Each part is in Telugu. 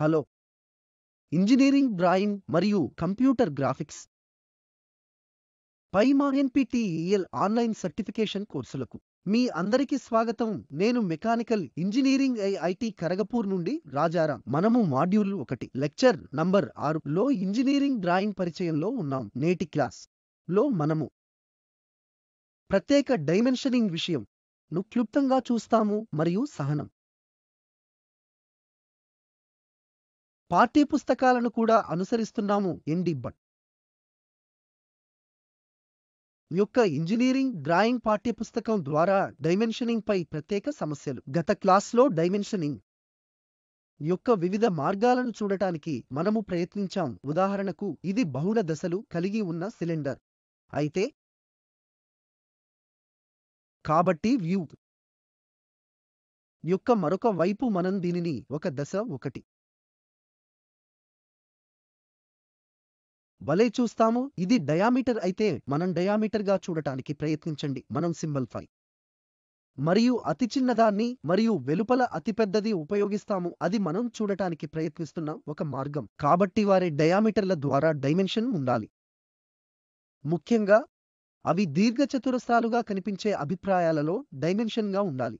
హలో ఇంజనీరింగ్ డ్రాయింగ్ మరియు కంప్యూటర్ గ్రాఫిక్స్ పై మా ఎన్పిటిఈఎల్ ఆన్లైన్ సర్టిఫికేషన్ కోర్సులకు మీ అందరికీ స్వాగతం నేను మెకానికల్ ఇంజనీరింగ్ ఐఐటి కరగపూర్ నుండి రాజారాం మనము మాడ్యూల్ ఒకటి లెక్చర్ నంబర్ ఆరు లో ఇంజనీరింగ్ డ్రాయింగ్ పరిచయంలో ఉన్నాం నేటి క్లాస్ లో మనము ప్రత్యేక డైమెన్షనింగ్ విషయం ను క్లుప్తంగా చూస్తాము మరియు సహనం పుస్తకాలను కూడా అనుసరిస్తున్నాము ఎండి భట్ యొక్క ఇంజనీరింగ్ డ్రాయింగ్ పాఠ్యపుస్తకం ద్వారా డైమెన్షనింగ్ పై ప్రత్యేక సమస్యలు గత క్లాస్లో డైమెన్షనింగ్ యొక్క వివిధ మార్గాలను చూడటానికి మనము ప్రయత్నించాం ఉదాహరణకు ఇది బహుళ దశలు కలిగి ఉన్న సిలిండర్ అయితే కాబట్టి వ్యూ యొక్క మరొక వైపు మనం దీనిని ఒక దశ ఒకటి భలే చూస్తాము ఇది డయామీటర్ అయితే మనం డయామీటర్గా చూడటానికి ప్రయత్నించండి మనం సింబల్ ఫై మరియు అతి చిన్నదాన్ని మరియు వెలుపల అతిపెద్దది ఉపయోగిస్తాము అది మనం చూడటానికి ప్రయత్నిస్తున్న ఒక మార్గం కాబట్టి వారి డయామీటర్ల ద్వారా డైమెన్షన్ ఉండాలి ముఖ్యంగా అవి దీర్ఘచతురస్రాలుగా కనిపించే అభిప్రాయాలలో డైమెన్షన్గా ఉండాలి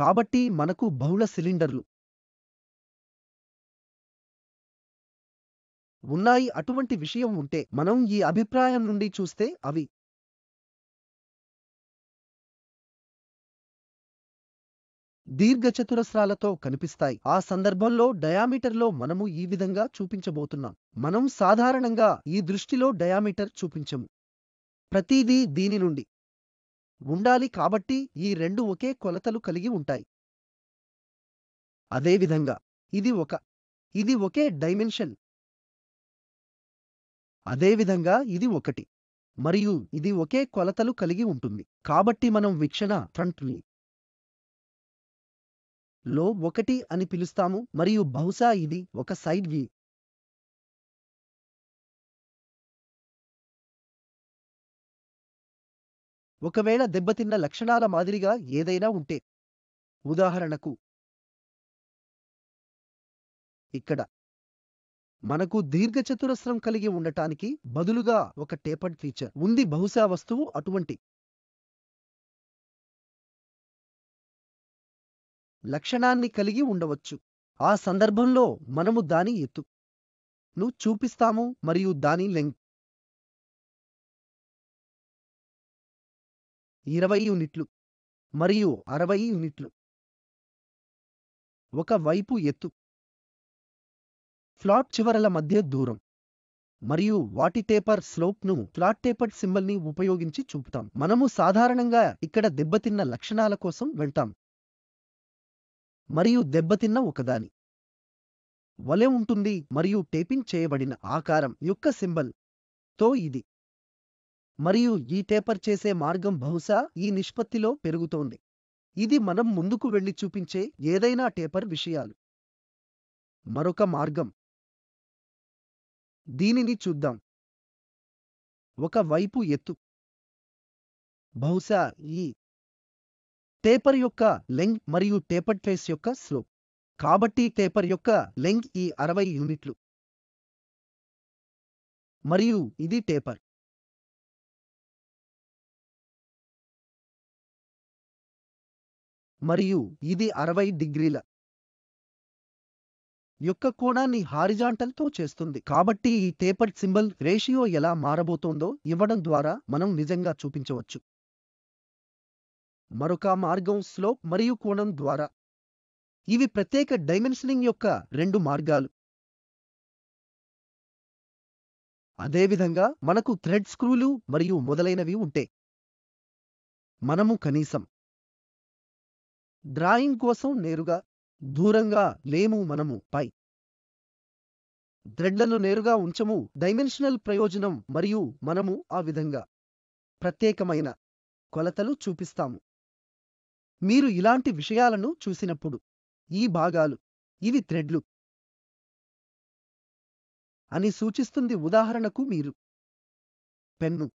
కాబట్టి మనకు బహుళ సిలిండర్లు ఉన్నాయి అటువంటి విషయం ఉంటే మనం ఈ అభిప్రాయం నుండి చూస్తే అవి దీర్ఘచతురస్రాలతో కనిపిస్తాయి ఆ సందర్భంలో డయామీటర్లో మనము ఈ విధంగా చూపించబోతున్నాం మనం సాధారణంగా ఈ దృష్టిలో డయామీటర్ చూపించము ప్రతిదీ దీని నుండి ఉండాలి కాబట్టి ఈ రెండు ఒకే కొలతలు కలిగి ఉంటాయి అదేవిధంగా ఇది ఒక ఇది ఒకే డైమెన్షన్ అదేవిధంగా ఇది ఒకటి మరియు ఇది ఒకే కొలతలు కలిగి ఉంటుంది కాబట్టి మనం వీక్షణ ఫ్రంట్ని లో ఒకటి అని పిలుస్తాము మరియు బహుశా ఇది ఒక సైడ్ వ్యూ ఒకవేళ దెబ్బతిన్న లక్షణాల మాదిరిగా ఏదైనా ఉంటే ఉదాహరణకు ఇక్కడ మనకు దీర్ఘచతురస్రం కలిగి ఉండటానికి బదులుగా ఒక టేపర్డ్ ఫీచర్ ఉంది బహుశా వస్తువు అటువంటి లక్షణాన్ని కలిగి ఉండవచ్చు ఆ సందర్భంలో మనము దాని ఎత్తు ను చూపిస్తాము మరియు దాని లెంగ్ ఇరవై యూనిట్లు మరియు అరవై యూనిట్లు ఒక వైపు ఎత్తు ఫ్లాట్ చివరల మధ్య దూరం మరియు వాటి టేపర్ స్లోప్ ను ఫ్లాట్ టేపర్ సింబల్ ని ఉపయోగించి చూపుతాం మనము సాధారణంగా ఇక్కడ దెబ్బతిన్న లక్షణాల కోసం వెళ్తాం మరియు దెబ్బతిన్న ఒకదాని వలె ఉంటుంది మరియు టేపింగ్ చేయబడిన ఆకారం యొక్క సింబల్ తో ఇది మరియు ఈ టేపర్ చేసే మార్గం బహుశా ఈ నిష్పత్తిలో పెరుగుతోంది ఇది మనం ముందుకు వెళ్లి చూపించే ఏదైనా టేపర్ విషయాలు మరొక మార్గం దీనిని చూద్దాం ఒక వైపు ఎత్తు బహుశా ఈ టేపర్ యొక్క లెంగ్ మరియు టేపర్ ట్రేస్ యొక్క స్లోప్ కాబట్టి టేపర్ యొక్క లెంగ్ ఈ అరవై యూనిట్లు మరియు ఇది టేపర్ మరియు ఇది అరవై డిగ్రీల యొక్క కోణాన్ని తో చేస్తుంది కాబట్టి ఈ టేపర్డ్ సింబల్ రేషియో ఎలా మారబోతోందో ఇవ్వడం ద్వారా మనం నిజంగా చూపించవచ్చు మరొక మార్గం స్లోప్ మరియు కోణం ద్వారా ఇవి ప్రత్యేక డైమెన్షనింగ్ యొక్క రెండు మార్గాలు అదేవిధంగా మనకు థ్రెడ్ స్క్రూలు మరియు మొదలైనవి ఉంటే మనము కనీసం డ్రాయింగ్ కోసం నేరుగా దూరంగా లేము మనము పై థ్రెడ్లను నేరుగా ఉంచము డైమెన్షనల్ ప్రయోజనం మరియు మనము ఆ విధంగా ప్రత్యేకమైన కొలతలు చూపిస్తాము మీరు ఇలాంటి విషయాలను చూసినప్పుడు ఈ భాగాలు ఇవి థ్రెడ్లు అని సూచిస్తుంది ఉదాహరణకు మీరు పెన్ను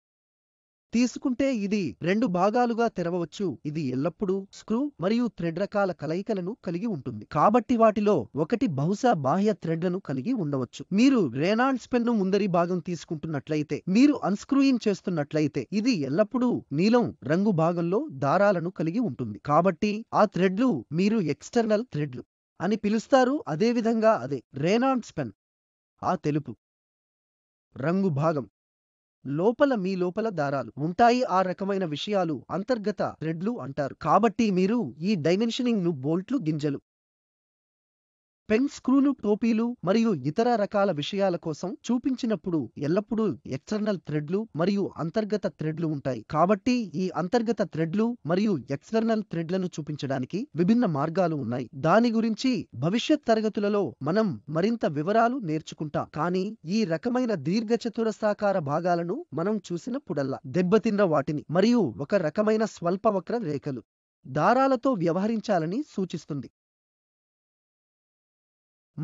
తీసుకుంటే ఇది రెండు భాగాలుగా తెరవవచ్చు ఇది ఎల్లప్పుడూ స్క్రూ మరియు థ్రెడ్ రకాల కలయికలను కలిగి ఉంటుంది కాబట్టి వాటిలో ఒకటి బహుశా బాహ్య థ్రెడ్లను కలిగి ఉండవచ్చు మీరు రేనాల్డ్స్ పెన్ను ముందరి భాగం తీసుకుంటున్నట్లయితే మీరు అన్స్క్రూయింగ్ చేస్తున్నట్లయితే ఇది ఎల్లప్పుడూ నీలం రంగు భాగంలో దారాలను కలిగి ఉంటుంది కాబట్టి ఆ థ్రెడ్లు మీరు ఎక్స్టర్నల్ థ్రెడ్లు అని పిలుస్తారు అదేవిధంగా అదే రేనాల్డ్స్ పెన్ ఆ తెలుపు రంగు భాగం లోపల మీ లోపల దారాలు ఉంటాయి ఆ రకమైన విషయాలు అంతర్గత థ్రెడ్లు అంటారు కాబట్టి మీరు ఈ డైమెన్షనింగ్ ను బోల్ట్లు గింజలు పెన్ స్క్రూలు టోపీలు మరియు ఇతర రకాల విషయాల కోసం చూపించినప్పుడు ఎల్లప్పుడూ ఎక్స్టర్నల్ థ్రెడ్లు మరియు అంతర్గత థ్రెడ్లు ఉంటాయి కాబట్టి ఈ అంతర్గత థ్రెడ్లు మరియు ఎక్స్టర్నల్ థ్రెడ్లను చూపించడానికి విభిన్న మార్గాలు ఉన్నాయి దాని గురించి భవిష్యత్ తరగతులలో మనం మరింత వివరాలు నేర్చుకుంటాం కానీ ఈ రకమైన దీర్ఘచతురస్రాకార భాగాలను మనం చూసినప్పుడల్లా దెబ్బతిన్న వాటిని మరియు ఒక రకమైన స్వల్పవక్ర రేఖలు దారాలతో వ్యవహరించాలని సూచిస్తుంది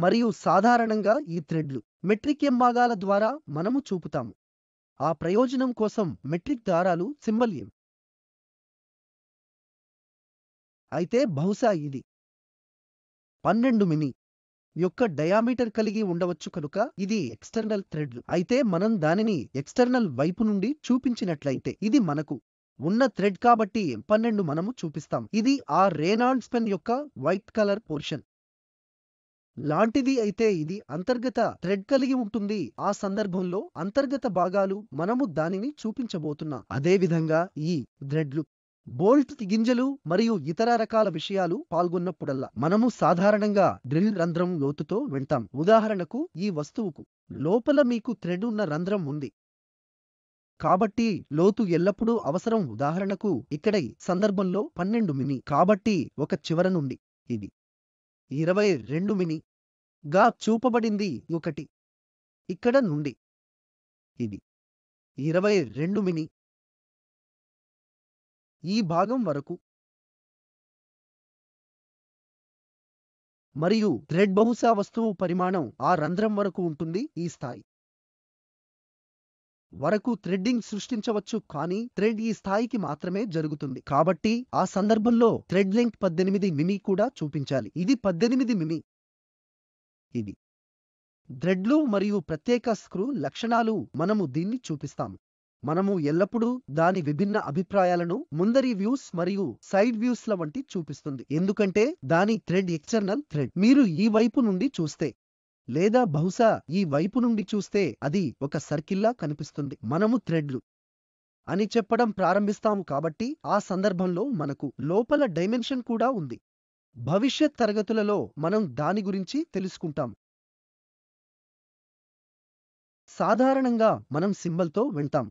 మరియు సాధారణంగా ఈ థ్రెడ్లు మెట్రిక్ ఎంభాగాల ద్వారా మనము చూపుతాము ఆ ప్రయోజనం కోసం మెట్రిక్ దారాలు సింబల్ ఎం అయితే బహుశా ఇది పన్నెండు మిని యొక్క డయామీటర్ కలిగి ఉండవచ్చు కనుక ఇది ఎక్స్టర్నల్ థ్రెడ్లు అయితే మనం దానిని ఎక్స్టర్నల్ వైపు నుండి చూపించినట్లయితే ఇది మనకు ఉన్న థ్రెడ్ కాబట్టి పన్నెండు మనము చూపిస్తాం ఇది ఆ రేనాల్డ్స్ పెన్ యొక్క వైట్ కలర్ పోర్షన్ లాంటిది అయితే ఇది అంతర్గత థ్రెడ్ కలిగి ఉంటుంది ఆ సందర్భంలో అంతర్గత భాగాలు మనము దానిని చూపించబోతున్నాం అదేవిధంగా ఈ థ్రెడ్లు బోల్ట్ గింజలు మరియు ఇతర రకాల విషయాలు పాల్గొన్నప్పుడల్లా మనము సాధారణంగా డ్రిల్ రంధ్రం లోతుతో వెళ్తాం ఉదాహరణకు ఈ వస్తువుకు లోపల మీకు థ్రెడ్ ఉన్న రంధ్రం ఉంది కాబట్టి లోతు ఎల్లప్పుడూ అవసరం ఉదాహరణకు ఇక్కడ ఈ సందర్భంలో పన్నెండు మిని కాబట్టి ఒక చివర నుండి ఇది ఇరవై రెండు మిని గా చూపబడింది ఒకటి ఇక్కడ నుండి ఇది ఇరవై రెండు మిని ఈ భాగం వరకు మరియు థ్రెడ్ బహుశా వస్తువు పరిమాణం ఆ రంధ్రం వరకు ఉంటుంది ఈ స్థాయి వరకు థ్రెడ్డింగ్ సృష్టించవచ్చు కానీ థ్రెడ్ ఈ స్థాయికి మాత్రమే జరుగుతుంది కాబట్టి ఆ సందర్భంలో థ్రెడ్ లెంగ్త్ పద్దెనిమిది మిమి కూడా చూపించాలి ఇది పద్దెనిమిది మిమి ఇది థ్రెడ్లు మరియు ప్రత్యేక స్క్రూ లక్షణాలు మనము దీన్ని చూపిస్తాము మనము ఎల్లప్పుడూ దాని విభిన్న అభిప్రాయాలను ముందరి వ్యూస్ మరియు సైడ్ వ్యూస్ ల వంటి చూపిస్తుంది ఎందుకంటే దాని థ్రెడ్ ఎక్స్టర్నల్ థ్రెడ్ మీరు ఈ వైపు నుండి చూస్తే లేదా బహుశా ఈ వైపు నుండి చూస్తే అది ఒక సర్కిల్లా కనిపిస్తుంది మనము థ్రెడ్లు అని చెప్పడం ప్రారంభిస్తాము కాబట్టి ఆ సందర్భంలో మనకు లోపల డైమెన్షన్ కూడా ఉంది భవిష్యత్ తరగతులలో మనం దాని గురించి తెలుసుకుంటాం సాధారణంగా మనం సింబల్తో వింటాం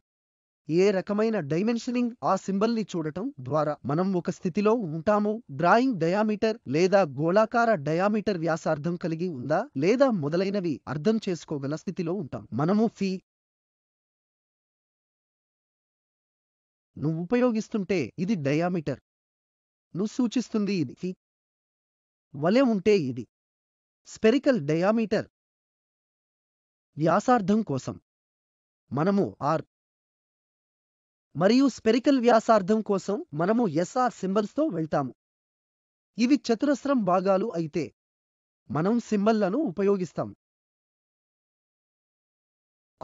ఏ రకమైన డైమెన్షనింగ్ ఆ సింబల్ని చూడటం ద్వారా మనం ఒక స్థితిలో ఉంటామో డ్రాయింగ్ డయామీటర్ లేదా గోళాకార డయామీటర్ వ్యాసార్థం కలిగి ఉందా లేదా మొదలైనవి అర్థం చేసుకోగల స్థితిలో ఉంటాం మనము ఫీ నువ్వు ఉపయోగిస్తుంటే ఇది డయామీటర్ ను సూచిస్తుంది ఇది ఫీ వలె ఉంటే ఇది స్పెరికల్ డయామీటర్ వ్యాసార్థం కోసం మనము ఆర్ మరియు స్పెరికల్ వ్యాసార్థం కోసం మనము ఎస్ఆర్ సింబల్స్తో వెళ్తాము ఇవి చతురస్రం భాగాలు అయితే మనం సింబల్లను ఉపయోగిస్తాం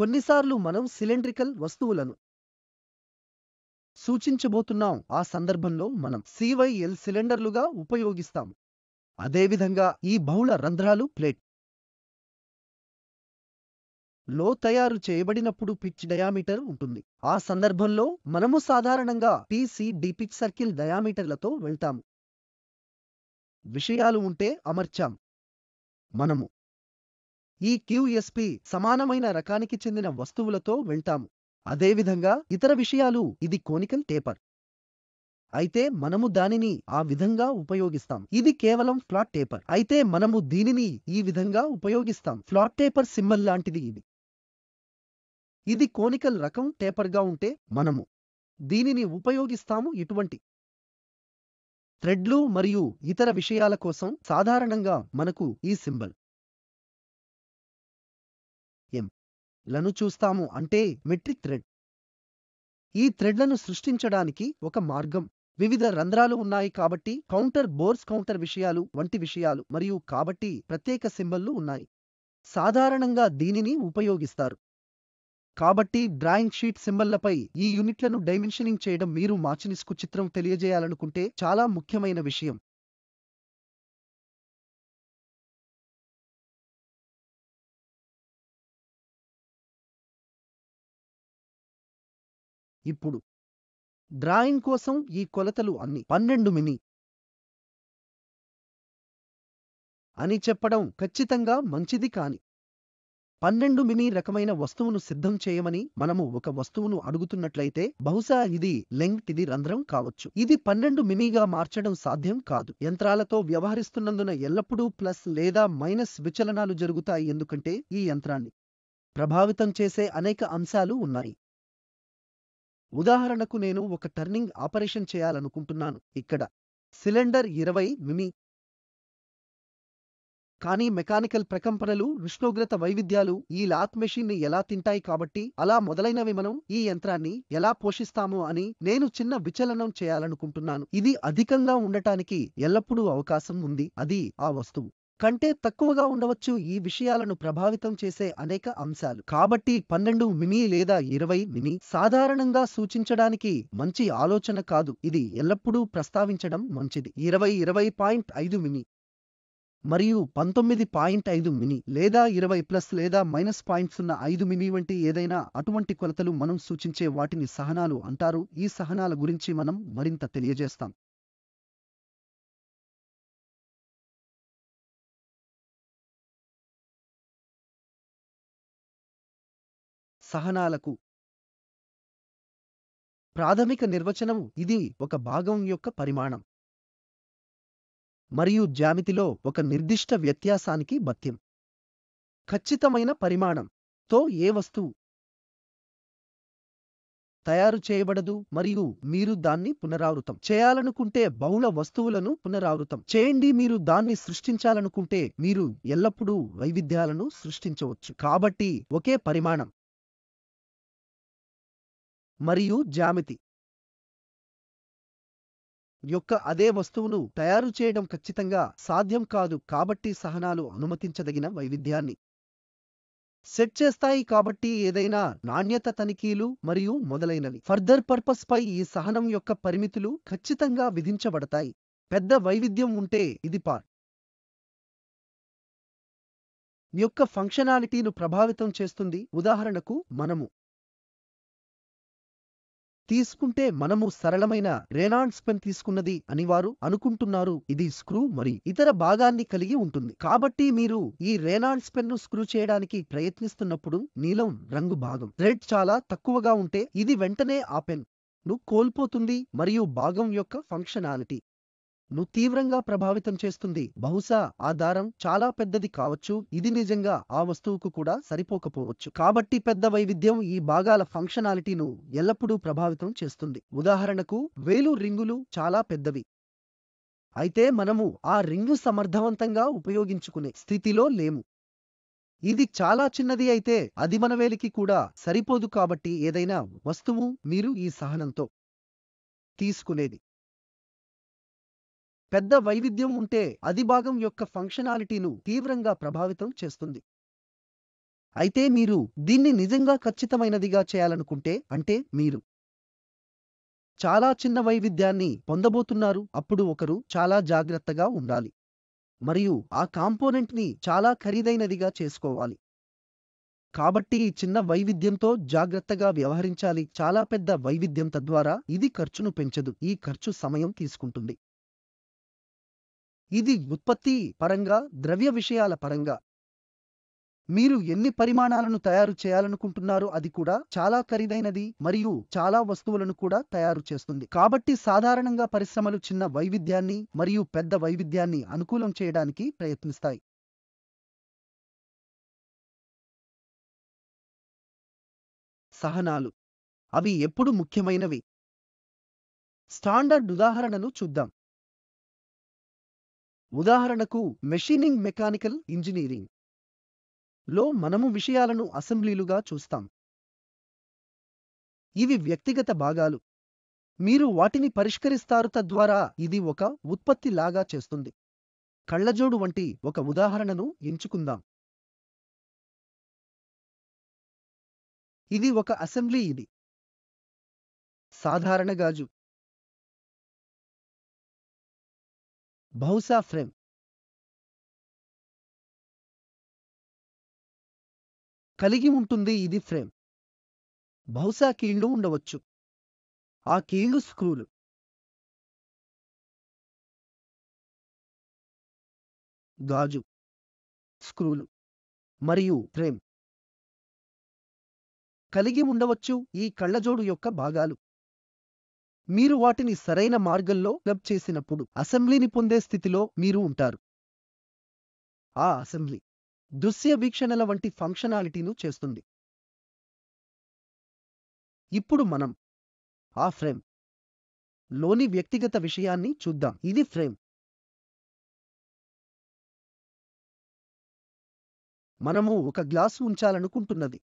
కొన్నిసార్లు మనం సిలిండ్రికల్ వస్తువులను సూచించబోతున్నాం ఆ సందర్భంలో మనం సివైఎల్ సిలిండర్లుగా ఉపయోగిస్తాం అదేవిధంగా ఈ బహుళ రంధ్రాలు ప్లేట్ లో తయారు చేయబడినప్పుడు పిచ్ డయామీటర్ ఉంటుంది ఆ సందర్భంలో మనము సాధారణంగా పిసిడి పిచ్ సర్కిల్ డయామీటర్లతో వెళ్తాము విషయాలు ఉంటే అమర్చాం మనము ఈ క్యూఎస్పి సమానమైన రకానికి చెందిన వస్తువులతో వెళ్తాము అదేవిధంగా ఇతర విషయాలు ఇది కోనికల్ టేపర్ అయితే మనము దానిని ఆ విధంగా ఉపయోగిస్తాం ఇది కేవలం ఫ్లాట్ టేపర్ అయితే మనము దీనిని ఈ విధంగా ఉపయోగిస్తాం ఫ్లాట్ టేపర్ సింబల్ లాంటిది ఇది ఇది కోనికల్ రకం టేపర్గా ఉంటే మనము దీనిని ఉపయోగిస్తాము ఇటువంటి థ్రెడ్లు మరియు ఇతర విషయాల కోసం సాధారణంగా మనకు ఈ సింబల్ ఎం లను చూస్తాము అంటే మెట్రిక్ థ్రెడ్ ఈ థ్రెడ్లను సృష్టించడానికి ఒక మార్గం వివిధ రంధ్రాలు ఉన్నాయి కాబట్టి కౌంటర్ బోర్స్ కౌంటర్ విషయాలు వంటి విషయాలు మరియు కాబట్టి ప్రత్యేక సింబల్లు ఉన్నాయి సాధారణంగా దీనిని ఉపయోగిస్తారు కాబట్టి డ్రాయింగ్ షీట్ సింబల్లపై ఈ యూనిట్లను డైమెన్షనింగ్ చేయడం మీరు మార్చినిస్కు చిత్రం తెలియజేయాలనుకుంటే చాలా ముఖ్యమైన విషయం ఇప్పుడు డ్రాయింగ్ కోసం ఈ కొలతలు అన్ని పన్నెండు మిని అని చెప్పడం ఖచ్చితంగా మంచిది కాని పన్నెండు మిని రకమైన వస్తువును సిద్ధం చేయమని మనము ఒక వస్తువును అడుగుతున్నట్లయితే బహుశా ఇది లెంగ్త్ ఇది రంధ్రం కావచ్చు ఇది పన్నెండు మినీగా మార్చడం సాధ్యం కాదు యంత్రాలతో వ్యవహరిస్తున్నందున ఎల్లప్పుడూ ప్లస్ లేదా మైనస్ విచలనాలు జరుగుతాయి ఎందుకంటే ఈ యంత్రాన్ని ప్రభావితం చేసే అనేక అంశాలు ఉన్నాయి ఉదాహరణకు నేను ఒక టర్నింగ్ ఆపరేషన్ చేయాలనుకుంటున్నాను ఇక్కడ సిలిండర్ ఇరవై మిమి కానీ మెకానికల్ ప్రకంపనలు ఉష్ణోగ్రత వైవిధ్యాలు ఈ లాత్ మెషిన్ని ఎలా తింటాయి కాబట్టి అలా మొదలైనవి మనం ఈ యంత్రాన్ని ఎలా పోషిస్తాము అని నేను చిన్న విచలనం చేయాలనుకుంటున్నాను ఇది అధికంగా ఉండటానికి ఎల్లప్పుడూ అవకాశం ఉంది అది ఆ వస్తువు కంటే తక్కువగా ఉండవచ్చు ఈ విషయాలను ప్రభావితం చేసే అనేక అంశాలు కాబట్టి పన్నెండు మిమి లేదా ఇరవై మినీ సాధారణంగా సూచించడానికి మంచి ఆలోచన కాదు ఇది ఎల్లప్పుడూ ప్రస్తావించడం మంచిది ఇరవై ఇరవై పాయింట్ ఐదు మినీ మరియు పంతొమ్మిది పాయింట్ ఐదు మిని లేదా ఇరవై ప్లస్ లేదా మైనస్ పాయింట్స్ ఉన్న ఐదు మినీ వంటి ఏదైనా అటువంటి కొలతలు మనం సూచించే వాటిని సహనాలు అంటారు ఈ సహనాల గురించి మనం మరింత తెలియజేస్తాం సహనాలకు ప్రాథమిక నిర్వచనం ఇది ఒక భాగం యొక్క పరిమాణం మరియు జ్యామితిలో ఒక నిర్దిష్ట వ్యత్యాసానికి భత్యం ఖచ్చితమైన పరిమాణం తో ఏ వస్తువు తయారు చేయబడదు మరియు మీరు దాన్ని పునరావృతం చేయాలనుకుంటే బహుళ వస్తువులను పునరావృతం చేయండి మీరు దాన్ని సృష్టించాలనుకుంటే మీరు ఎల్లప్పుడూ వైవిధ్యాలను సృష్టించవచ్చు కాబట్టి ఒకే పరిమాణం మరియు జ్యామితి యొక్క అదే వస్తువును తయారు చేయడం ఖచ్చితంగా సాధ్యం కాదు కాబట్టి సహనాలు అనుమతించదగిన వైవిధ్యాన్ని సెట్ చేస్తాయి కాబట్టి ఏదైనా నాణ్యత తనిఖీలు మరియు మొదలైనవి ఫర్దర్ పర్పస్ పై ఈ సహనం యొక్క పరిమితులు ఖచ్చితంగా విధించబడతాయి పెద్ద వైవిధ్యం ఉంటే ఇది పార్ యొక్క ఫంక్షనాలిటీను ప్రభావితం చేస్తుంది ఉదాహరణకు మనము తీసుకుంటే మనము సరళమైన రేనాల్డ్స్ పెన్ తీసుకున్నది అని వారు అనుకుంటున్నారు ఇది స్క్రూ మరి ఇతర భాగాన్ని కలిగి ఉంటుంది కాబట్టి మీరు ఈ రేనాల్డ్స్ పెన్ను స్క్రూ చేయడానికి ప్రయత్నిస్తున్నప్పుడు నీలం రంగు భాగం రెడ్ చాలా తక్కువగా ఉంటే ఇది వెంటనే ఆ పెన్ ను కోల్పోతుంది మరియు భాగం యొక్క ఫంక్షనాలిటీ ను తీవ్రంగా ప్రభావితం చేస్తుంది బహుశా ఆ దారం చాలా పెద్దది కావచ్చు ఇది నిజంగా ఆ వస్తువుకు కూడా సరిపోకపోవచ్చు కాబట్టి పెద్ద వైవిధ్యం ఈ భాగాల ఫంక్షనాలిటీను ఎల్లప్పుడూ ప్రభావితం చేస్తుంది ఉదాహరణకు వేలు రింగులు చాలా పెద్దవి అయితే మనము ఆ రింగు సమర్థవంతంగా ఉపయోగించుకునే స్థితిలో లేము ఇది చాలా చిన్నది అయితే అది మన వేలికి కూడా సరిపోదు కాబట్టి ఏదైనా వస్తువు మీరు ఈ సహనంతో తీసుకునేది పెద్ద వైవిధ్యం ఉంటే అది భాగం యొక్క ఫంక్షనాలిటీను తీవ్రంగా ప్రభావితం చేస్తుంది అయితే మీరు దీన్ని నిజంగా ఖచ్చితమైనదిగా చేయాలనుకుంటే అంటే మీరు చాలా చిన్న వైవిధ్యాన్ని పొందబోతున్నారు అప్పుడు ఒకరు చాలా జాగ్రత్తగా ఉండాలి మరియు ఆ కాంపోనెంట్ని చాలా ఖరీదైనదిగా చేసుకోవాలి కాబట్టి ఈ చిన్న వైవిధ్యంతో జాగ్రత్తగా వ్యవహరించాలి చాలా పెద్ద వైవిధ్యం తద్వారా ఇది ఖర్చును పెంచదు ఈ ఖర్చు సమయం తీసుకుంటుంది ఇది ఉత్పత్తి పరంగా ద్రవ్య విషయాల పరంగా మీరు ఎన్ని పరిమాణాలను తయారు చేయాలనుకుంటున్నారో అది కూడా చాలా ఖరీదైనది మరియు చాలా వస్తువులను కూడా తయారు చేస్తుంది కాబట్టి సాధారణంగా పరిశ్రమలు చిన్న వైవిధ్యాన్ని మరియు పెద్ద వైవిధ్యాన్ని అనుకూలం చేయడానికి ప్రయత్నిస్తాయి సహనాలు అవి ఎప్పుడు ముఖ్యమైనవి స్టాండర్డ్ ఉదాహరణను చూద్దాం ఉదాహరణకు మెషీనింగ్ మెకానికల్ ఇంజనీరింగ్ లో మనము విషయాలను అసెంబ్లీలుగా చూస్తాం ఇవి వ్యక్తిగత భాగాలు మీరు వాటిని పరిష్కరిస్తారు తద్వారా ఇది ఒక ఉత్పత్తి లాగా చేస్తుంది కళ్ళజోడు వంటి ఒక ఉదాహరణను ఎంచుకుందాం ఇది ఒక అసెంబ్లీ ఇది సాధారణ గాజు బహుశా ఫ్రేమ్ కలిగి ఉంటుంది ఇది ఫ్రేమ్ బహుశా కీళ్లు ఉండవచ్చు ఆ కీళ్లు స్క్రూలు గాజు స్క్రూలు మరియు ఫ్రేమ్ కలిగి ఉండవచ్చు ఈ కళ్ళజోడు యొక్క భాగాలు మీరు వాటిని సరైన మార్గంలో క్లబ్ చేసినప్పుడు అసెంబ్లీని పొందే స్థితిలో మీరు ఉంటారు ఆ అసెంబ్లీ దృశ్య వీక్షణల వంటి ఫంక్షనాలిటీను చేస్తుంది ఇప్పుడు మనం ఆ ఫ్రేమ్ లోని వ్యక్తిగత విషయాన్ని చూద్దాం ఇది ఫ్రేమ్ మనము ఒక గ్లాసు ఉంచాలనుకుంటున్నది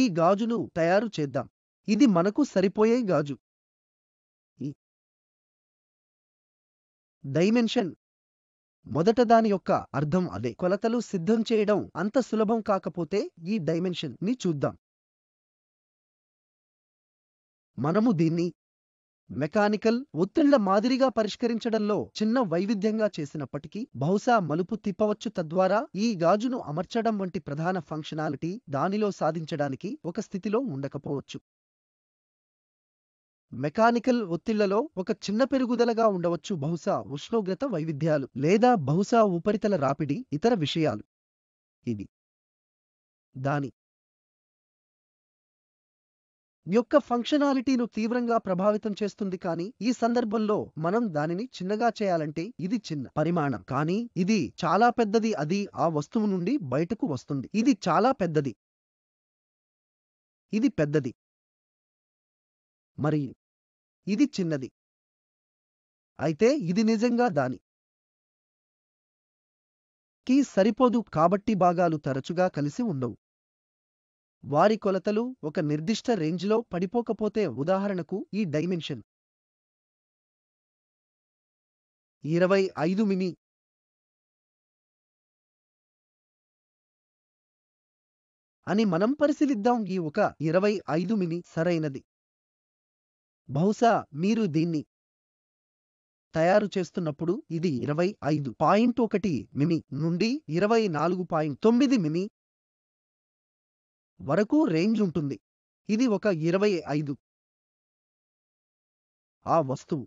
ఈ గాజును తయారు చేద్దాం ఇది మనకు సరిపోయే గాజు డైమెన్షన్ మొదట దాని యొక్క అర్థం అదే కొలతలు సిద్ధం చేయడం అంత సులభం కాకపోతే ఈ డైమెన్షన్ ని చూద్దాం మనము దీన్ని మెకానికల్ ఒత్తిళ్ల మాదిరిగా పరిష్కరించడంలో చిన్న వైవిధ్యంగా చేసినప్పటికీ బహుశా మలుపు తిప్పవచ్చు తద్వారా ఈ గాజును అమర్చడం వంటి ప్రధాన ఫంక్షనాలిటీ దానిలో సాధించడానికి ఒక స్థితిలో ఉండకపోవచ్చు మెకానికల్ ఒత్తిళ్లలో ఒక చిన్న పెరుగుదలగా ఉండవచ్చు బహుశా ఉష్ణోగ్రత వైవిధ్యాలు లేదా బహుశా ఉపరితల రాపిడి ఇతర విషయాలు ఇది దాని యొక్క ఫంక్షనాలిటీను తీవ్రంగా ప్రభావితం చేస్తుంది కానీ ఈ సందర్భంలో మనం దానిని చిన్నగా చేయాలంటే ఇది చిన్న పరిమాణం కానీ ఇది చాలా పెద్దది అది ఆ వస్తువు నుండి బయటకు వస్తుంది ఇది చాలా పెద్దది ఇది పెద్దది మరియు ఇది చిన్నది అయితే ఇది నిజంగా దాని కి సరిపోదు కాబట్టి భాగాలు తరచుగా కలిసి ఉండవు వారి కొలతలు ఒక నిర్దిష్ట రేంజ్లో పడిపోకపోతే ఉదాహరణకు ఈ డైమెన్షన్ ఇరవై ఐదు మిమి అని మనం పరిశీలిద్దాం ఈ ఒక ఇరవై ఐదు మిమి సరైనది బహుశా మీరు దీన్ని తయారు చేస్తున్నప్పుడు ఇది ఇరవై ఐదు పాయింట్ ఒకటి మిమి నుండి ఇరవై నాలుగు పాయింట్ తొమ్మిది మిమి వరకు రేంజ్ ఉంటుంది ఇది ఒక ఇరవై ఐదు ఆ వస్తువు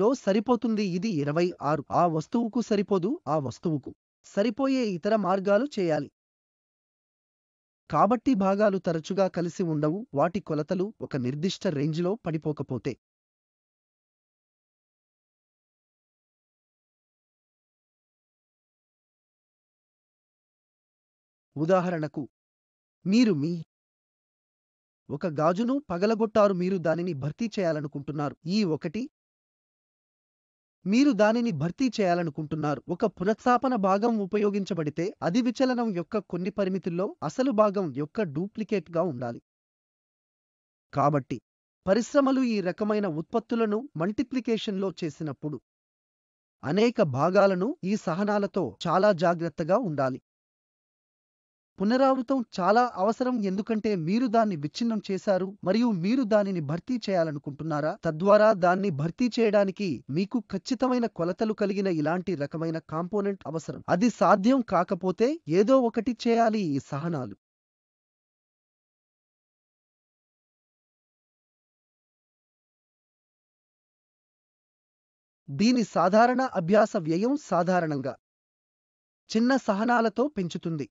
లో సరిపోతుంది ఇది ఇరవై ఆరు ఆ వస్తువుకు సరిపోదు ఆ వస్తువుకు సరిపోయే ఇతర మార్గాలు చేయాలి కాబట్టి భాగాలు తరచుగా కలిసి ఉండవు వాటి కొలతలు ఒక నిర్దిష్ట రేంజ్లో పడిపోకపోతే ఉదాహరణకు మీరు మీ ఒక గాజును పగలగొట్టారు మీరు దానిని భర్తీ చేయాలనుకుంటున్నారు ఈ ఒకటి మీరు దానిని భర్తీ చేయాలనుకుంటున్నారు ఒక పునఃస్థాపన భాగం ఉపయోగించబడితే అది విచలనం యొక్క కొన్ని పరిమితుల్లో అసలు భాగం యొక్క డూప్లికేట్గా ఉండాలి కాబట్టి పరిశ్రమలు ఈ రకమైన ఉత్పత్తులను మల్టిప్లికేషన్లో చేసినప్పుడు అనేక భాగాలను ఈ సహనాలతో చాలా జాగ్రత్తగా ఉండాలి పునరావృతం చాలా అవసరం ఎందుకంటే మీరు దాన్ని విచ్ఛిన్నం చేశారు మరియు మీరు దానిని భర్తీ చేయాలనుకుంటున్నారా తద్వారా దాన్ని భర్తీ చేయడానికి మీకు ఖచ్చితమైన కొలతలు కలిగిన ఇలాంటి రకమైన కాంపోనెంట్ అవసరం అది సాధ్యం కాకపోతే ఏదో ఒకటి చేయాలి ఈ సహనాలు దీని సాధారణ అభ్యాస వ్యయం సాధారణంగా చిన్న సహనాలతో పెంచుతుంది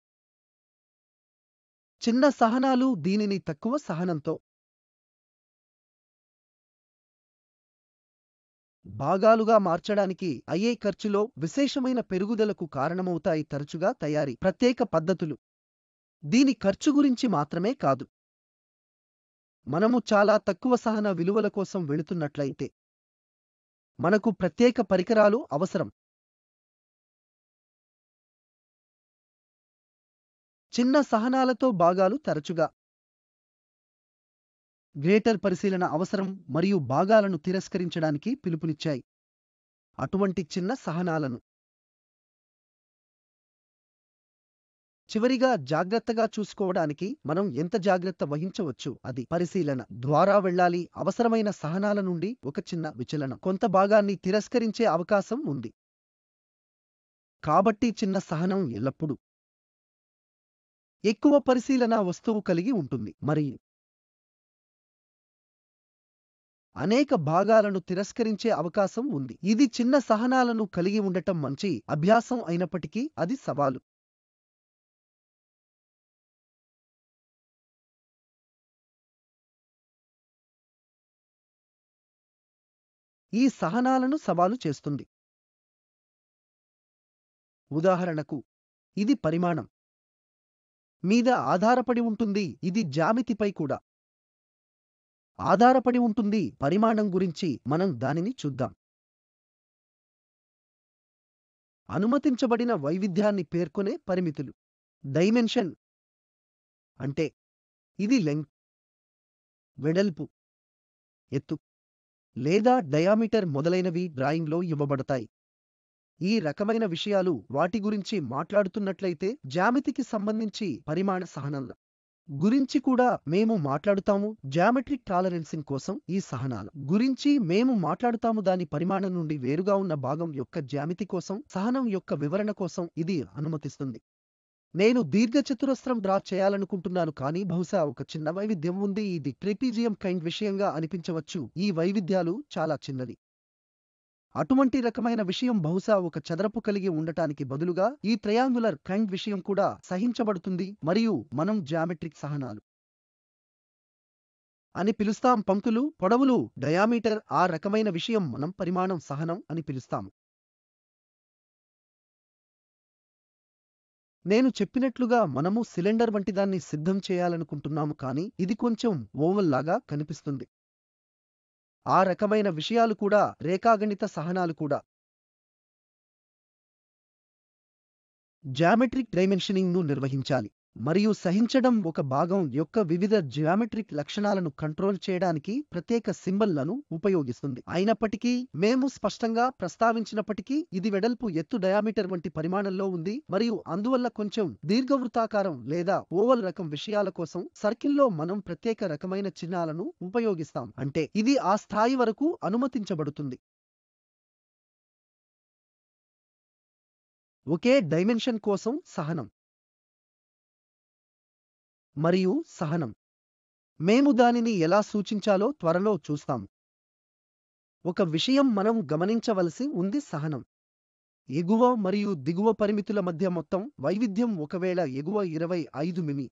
చిన్న సహనాలు దీనిని తక్కువ సహనంతో భాగాలుగా మార్చడానికి అయ్యే ఖర్చులో విశేషమైన పెరుగుదలకు కారణమవుతాయి తరచుగా తయారీ ప్రత్యేక పద్ధతులు దీని ఖర్చు గురించి మాత్రమే కాదు మనము చాలా తక్కువ సహన విలువల కోసం వెళుతున్నట్లయితే మనకు ప్రత్యేక పరికరాలు అవసరం చిన్న సహనాలతో భాగాలు తరచుగా గ్రేటర్ పరిశీలన అవసరం మరియు భాగాలను తిరస్కరించడానికి పిలుపునిచ్చాయి అటువంటి చిన్న సహనాలను చివరిగా జాగ్రత్తగా చూసుకోవడానికి మనం ఎంత జాగ్రత్త వహించవచ్చు అది పరిశీలన ద్వారా వెళ్ళాలి అవసరమైన సహనాల నుండి ఒక చిన్న విచలనం కొంత భాగాన్ని తిరస్కరించే అవకాశం ఉంది కాబట్టి చిన్న సహనం ఎల్లప్పుడూ ఎక్కువ పరిశీలన వస్తువు కలిగి ఉంటుంది మరి అనేక భాగాలను తిరస్కరించే అవకాశం ఉంది ఇది చిన్న సహనాలను కలిగి ఉండటం మంచి అభ్యాసం అయినప్పటికీ అది సవాలు ఈ సహనాలను సవాలు చేస్తుంది ఉదాహరణకు ఇది పరిమాణం మీద ఆధారపడి ఉంటుంది ఇది జామితిపై కూడా ఆధారపడి ఉంటుంది పరిమాణం గురించి మనం దానిని చూద్దాం అనుమతించబడిన వైవిధ్యాన్ని పేర్కొనే పరిమితులు డైమెన్షన్ అంటే ఇది లెంగ్త్ వెడల్పు ఎత్తు లేదా డయామీటర్ మొదలైనవి డ్రాయింగ్లో ఇవ్వబడతాయి ఈ రకమైన విషయాలు వాటి గురించి మాట్లాడుతున్నట్లయితే జ్యామితికి సంబంధించి పరిమాణ సహనంల గురించి కూడా మేము మాట్లాడుతాము జామెట్రిక్ టాలరెన్సింగ్ కోసం ఈ సహనాల గురించి మేము మాట్లాడుతాము దాని పరిమాణం నుండి వేరుగా ఉన్న భాగం యొక్క జ్యామితి కోసం సహనం యొక్క వివరణ కోసం ఇది అనుమతిస్తుంది నేను దీర్ఘచతురస్రం డ్రా చేయాలనుకుంటున్నాను కానీ బహుశా ఒక చిన్న వైవిధ్యం ఉంది ఇది ట్రిపీజియం కైండ్ విషయంగా అనిపించవచ్చు ఈ వైవిధ్యాలు చాలా చిన్నది అటువంటి రకమైన విషయం బహుశా ఒక చదరపు కలిగి ఉండటానికి బదులుగా ఈ ట్రయాంగులర్ కైండ్ విషయం కూడా సహించబడుతుంది మరియు మనం జామెట్రిక్ సహనాలు అని పిలుస్తాం పంక్తులు పొడవులు డయామీటర్ ఆ రకమైన విషయం మనం పరిమాణం సహనం అని పిలుస్తాము నేను చెప్పినట్లుగా మనము సిలిండర్ వంటిదాన్ని సిద్ధం చేయాలనుకుంటున్నాము కానీ ఇది కొంచెం ఓవల్లాగా కనిపిస్తుంది ఆ రకమైన విషయాలు కూడా రేఖాగణిత సహనాలు కూడా జామెట్రిక్ డైమెన్షనింగ్ను నిర్వహించాలి మరియు సహించడం ఒక భాగం యొక్క వివిధ జియామెట్రిక్ లక్షణాలను కంట్రోల్ చేయడానికి ప్రత్యేక సింబల్లను ఉపయోగిస్తుంది అయినప్పటికీ మేము స్పష్టంగా ప్రస్తావించినప్పటికీ ఇది వెడల్పు ఎత్తు డయామీటర్ వంటి పరిమాణంలో ఉంది మరియు అందువల్ల కొంచెం దీర్ఘవృత్తాకారం లేదా ఓవల్ రకం విషయాల కోసం సర్కిల్లో మనం ప్రత్యేక రకమైన చిహ్నాలను ఉపయోగిస్తాం అంటే ఇది ఆ స్థాయి వరకు అనుమతించబడుతుంది ఒకే డైమెన్షన్ కోసం సహనం మరియు సహనం మేము దానిని ఎలా సూచించాలో త్వరలో చూస్తాము ఒక విషయం మనం గమనించవలసి ఉంది సహనం ఎగువ మరియు దిగువ పరిమితుల మధ్య మొత్తం వైవిధ్యం ఒకవేళ ఎగువ ఇరవై ఐదు మిమి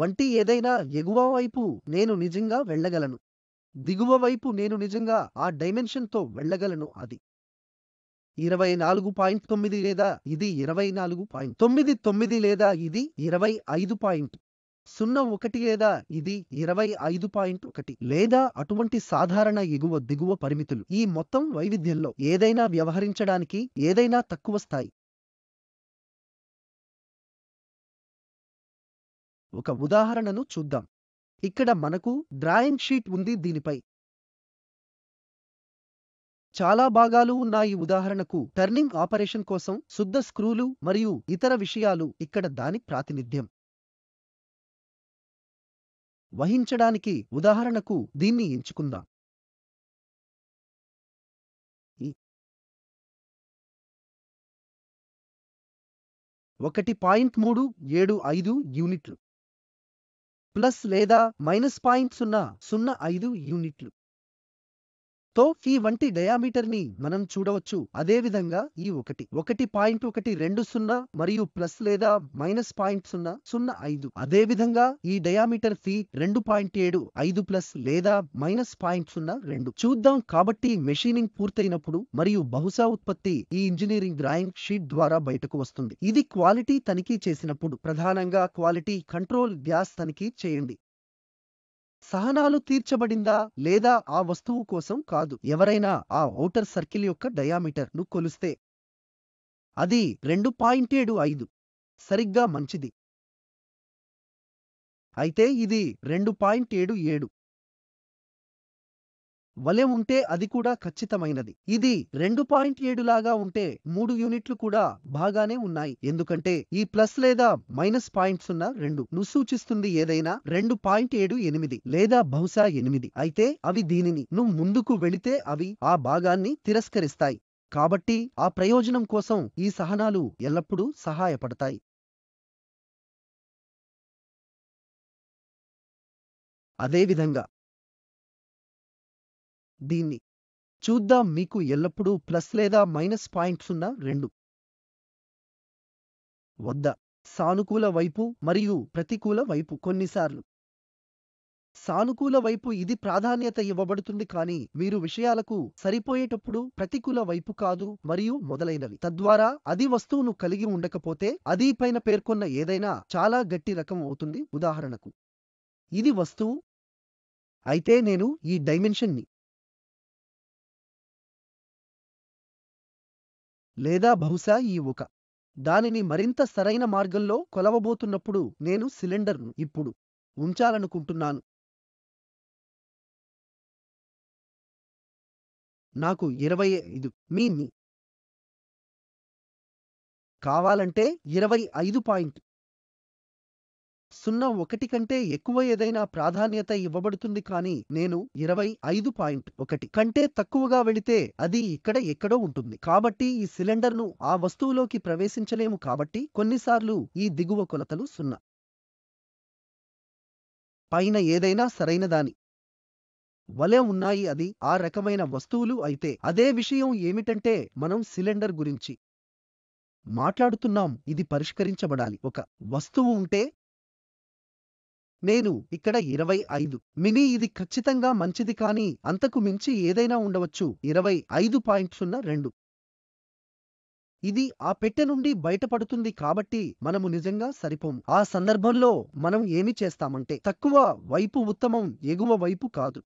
వంటి ఏదైనా ఎగువ వైపు నేను నిజంగా వెళ్ళగలను దిగువ వైపు నేను నిజంగా ఆ డైమెన్షన్తో వెళ్ళగలను అది ఇరవై నాలుగు పాయింట్ తొమ్మిది లేదా ఇది ఇరవై నాలుగు పాయింట్ తొమ్మిది తొమ్మిది లేదా ఇది ఇరవై ఐదు పాయింట్ సున్నా ఒకటి లేదా ఇది ఇరవై ఐదు పాయింట్ ఒకటి లేదా అటువంటి సాధారణ ఎగువ దిగువ పరిమితులు ఈ మొత్తం వైవిధ్యంలో ఏదైనా వ్యవహరించడానికి ఏదైనా తక్కువ స్థాయి ఒక ఉదాహరణను చూద్దాం ఇక్కడ మనకు డ్రాయింగ్ షీట్ ఉంది దీనిపై చాలా భాగాలు ఉన్నాయి ఉదాహరణకు టర్నింగ్ ఆపరేషన్ కోసం శుద్ధ స్క్రూలు మరియు ఇతర విషయాలు ఇక్కడ దాని ప్రాతినిధ్యం వహించడానికి ఉదాహరణకు దీన్ని ఎంచుకుందాం ఒకటి పాయింట్ మూడు ఏడు ఐదు యూనిట్లు ప్లస్ లేదా మైనస్ పాయింట్ సున్నా సున్నా ఐదు యూనిట్లు తో ఈ వంటి డయామీటర్ని మనం చూడవచ్చు అదేవిధంగా ఈ ఒకటి ఒకటి పాయింట్ ఒకటి రెండు సున్నా మరియు ప్లస్ లేదా మైనస్ పాయింట్ సున్నా సున్నా ఐదు అదేవిధంగా ఈ డయామీటర్ ఫీ రెండు పాయింట్ ఏడు ఐదు ప్లస్ లేదా మైనస్ పాయింట్ సున్నా రెండు చూద్దాం కాబట్టి మెషీనింగ్ పూర్తయినప్పుడు మరియు బహుశా ఉత్పత్తి ఈ ఇంజనీరింగ్ డ్రాయింగ్ షీట్ ద్వారా బయటకు వస్తుంది ఇది క్వాలిటీ తనిఖీ చేసినప్పుడు ప్రధానంగా క్వాలిటీ కంట్రోల్ గ్యాస్ తనిఖీ చేయండి సహనాలు తీర్చబడిందా లేదా ఆ వస్తువు కోసం కాదు ఎవరైనా ఆ ఔటర్ సర్కిల్ యొక్క డయామీటర్ ను కొలుస్తే అది రెండు పాయింట్ ఏడు ఐదు సరిగ్గా మంచిది అయితే ఇది రెండు పాయింట్ ఏడు ఏడు వలె ఉంటే అది కూడా ఖచ్చితమైనది ఇది రెండు పాయింట్ ఏడు లాగా ఉంటే మూడు యూనిట్లు కూడా బాగానే ఉన్నాయి ఎందుకంటే ఈ ప్లస్ లేదా మైనస్ పాయింట్ సున్నా రెండు ను సూచిస్తుంది ఏదైనా రెండు పాయింట్ ఏడు ఎనిమిది లేదా బహుశా ఎనిమిది అయితే అవి దీనిని ను ముందుకు వెళితే అవి ఆ భాగాన్ని తిరస్కరిస్తాయి కాబట్టి ఆ ప్రయోజనం కోసం ఈ సహనాలు ఎల్లప్పుడూ సహాయపడతాయి అదేవిధంగా దీన్ని చూద్దాం మీకు ఎల్లప్పుడూ ప్లస్ లేదా మైనస్ పాయింట్స్ ఉన్న రెండు వద్ద సానుకూల వైపు మరియు ప్రతికూల వైపు కొన్నిసార్లు సానుకూల వైపు ఇది ప్రాధాన్యత ఇవ్వబడుతుంది కానీ మీరు విషయాలకు సరిపోయేటప్పుడు ప్రతికూల వైపు కాదు మరియు మొదలైనవి తద్వారా అది వస్తువును కలిగి ఉండకపోతే అది పైన పేర్కొన్న ఏదైనా చాలా గట్టి రకం అవుతుంది ఉదాహరణకు ఇది వస్తువు అయితే నేను ఈ డైమెన్షన్ని లేదా బహుశా ఈ ఒక దానిని మరింత సరైన మార్గంలో కొలవబోతున్నప్పుడు నేను సిలిండర్ను ఇప్పుడు ఉంచాలనుకుంటున్నాను నాకు ఇరవై ఐదు మీ మీ కావాలంటే ఇరవై ఐదు పాయింట్ సున్నా ఒకటి కంటే ఎక్కువ ఏదైనా ప్రాధాన్యత ఇవ్వబడుతుంది కానీ నేను ఇరవై ఐదు పాయింట్ ఒకటి కంటే తక్కువగా వెళితే అది ఇక్కడ ఎక్కడో ఉంటుంది కాబట్టి ఈ సిలిండర్ను ఆ వస్తువులోకి ప్రవేశించలేము కాబట్టి కొన్నిసార్లు ఈ దిగువ కొలతలు సున్నా పైన ఏదైనా సరైనదాని వలె ఉన్నాయి అది ఆ రకమైన వస్తువులు అయితే అదే విషయం ఏమిటంటే మనం సిలిండర్ గురించి మాట్లాడుతున్నాం ఇది పరిష్కరించబడాలి ఒక వస్తువు ఉంటే నేను ఇక్కడ ఇరవై ఐదు మినీ ఇది ఖచ్చితంగా మంచిది కానీ అంతకు మించి ఏదైనా ఉండవచ్చు ఇరవై ఐదు పాయింట్ సున్నా రెండు ఇది ఆ పెట్టె నుండి బయటపడుతుంది కాబట్టి మనము నిజంగా సరిపోము ఆ సందర్భంలో మనం ఏమి చేస్తామంటే తక్కువ వైపు ఉత్తమం ఎగువ వైపు కాదు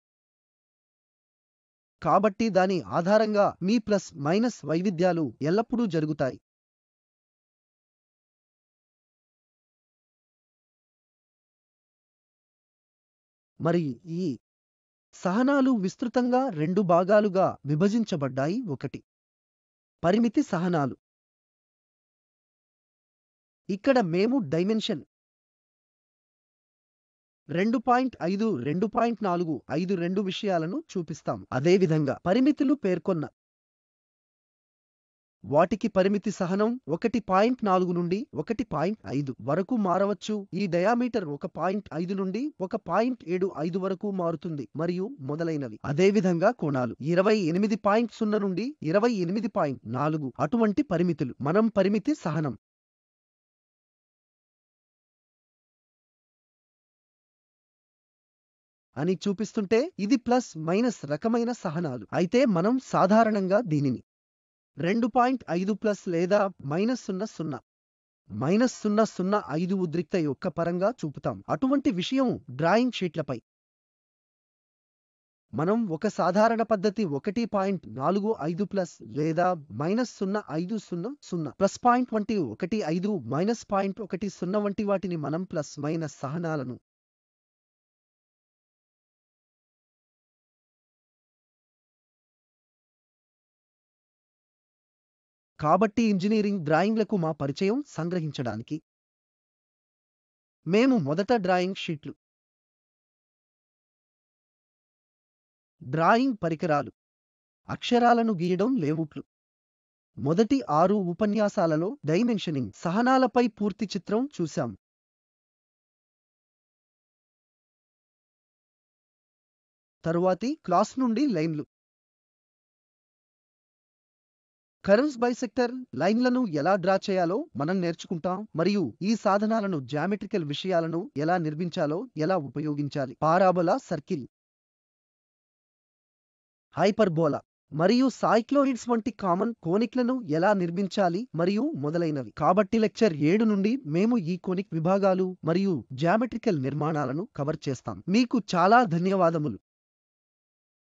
కాబట్టి దాని ఆధారంగా మీ ప్లస్ మైనస్ వైవిధ్యాలు ఎల్లప్పుడూ జరుగుతాయి మరి ఈ సహనాలు విస్తృతంగా రెండు భాగాలుగా విభజించబడ్డాయి ఒకటి పరిమితి సహనాలు ఇక్కడ మేము డైమెన్షన్ రెండు పాయింట్ ఐదు రెండు పాయింట్ నాలుగు ఐదు రెండు విషయాలను చూపిస్తాం అదేవిధంగా పరిమితులు పేర్కొన్న వాటికి పరిమితి సహనం ఒకటి పాయింట్ నాలుగు నుండి ఒకటి పాయింట్ ఐదు వరకు మారవచ్చు ఈ డయామీటర్ ఒక పాయింట్ ఐదు నుండి ఒక పాయింట్ ఏడు ఐదు వరకు మారుతుంది మరియు మొదలైనవి అదేవిధంగా కోణాలు ఇరవై ఎనిమిది పాయింట్ సున్నా నుండి ఇరవై ఎనిమిది పాయింట్ నాలుగు అటువంటి పరిమితులు మనం పరిమితి సహనం అని చూపిస్తుంటే ఇది ప్లస్ మైనస్ రకమైన సహనాలు అయితే మనం సాధారణంగా దీనిని రెండు పాయింట్ ఐదు ప్లస్ లేదా మైనస్ సున్నా సున్నా మైనస్ సున్నా సున్నా ఐదు ఉద్రిక్త యొక్క పరంగా చూపుతాం అటువంటి విషయం డ్రాయింగ్ షీట్లపై మనం ఒక సాధారణ పద్ధతి ఒకటి పాయింట్ నాలుగు ఐదు ప్లస్ లేదా మైనస్ సున్నా ఐదు సున్నా సున్నా ప్లస్ పాయింట్ వంటి ఒకటి ఐదు మైనస్ పాయింట్ ఒకటి సున్నా వంటి వాటిని మనం ప్లస్ మైనస్ సహనాలను కాబట్టి ఇంజనీరింగ్ డ్రాయింగ్లకు మా పరిచయం సంగ్రహించడానికి మేము మొదట డ్రాయింగ్ షీట్లు డ్రాయింగ్ పరికరాలు అక్షరాలను గీయడం లేవుట్లు మొదటి ఆరు ఉపన్యాసాలలో డైమెన్షనింగ్ సహనాలపై పూర్తి చిత్రం చూశాం తరువాతి క్లాస్ నుండి లైన్లు కరెన్స్ బైసెక్టర్ లైన్లను ఎలా డ్రా చేయాలో మనం నేర్చుకుంటాం మరియు ఈ సాధనాలను జామెట్రికల్ విషయాలను ఎలా నిర్మించాలో ఎలా ఉపయోగించాలి పారాబొలా సర్కిల్ హైపర్బోలా మరియు సైక్లోయిడ్స్ వంటి కామన్ కోనిక్లను ఎలా నిర్మించాలి మరియు మొదలైనవి కాబట్టి లెక్చర్ ఏడు నుండి మేము ఈ కోనిక్ విభాగాలు మరియు జామెట్రికల్ నిర్మాణాలను కవర్ చేస్తాం మీకు చాలా ధన్యవాదములు